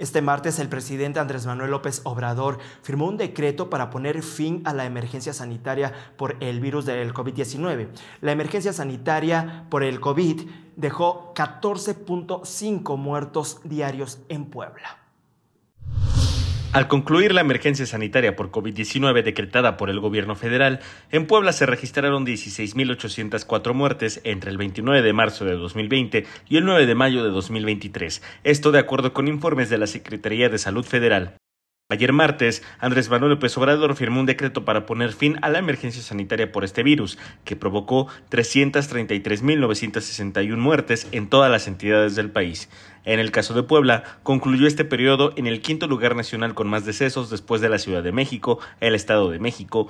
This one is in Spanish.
Este martes el presidente Andrés Manuel López Obrador firmó un decreto para poner fin a la emergencia sanitaria por el virus del COVID-19. La emergencia sanitaria por el COVID dejó 14.5 muertos diarios en Puebla. Al concluir la emergencia sanitaria por COVID-19 decretada por el gobierno federal, en Puebla se registraron 16.804 muertes entre el 29 de marzo de 2020 y el 9 de mayo de 2023, esto de acuerdo con informes de la Secretaría de Salud Federal. Ayer martes, Andrés Manuel López Obrador firmó un decreto para poner fin a la emergencia sanitaria por este virus, que provocó 333.961 muertes en todas las entidades del país. En el caso de Puebla, concluyó este periodo en el quinto lugar nacional con más decesos después de la Ciudad de México, el Estado de México,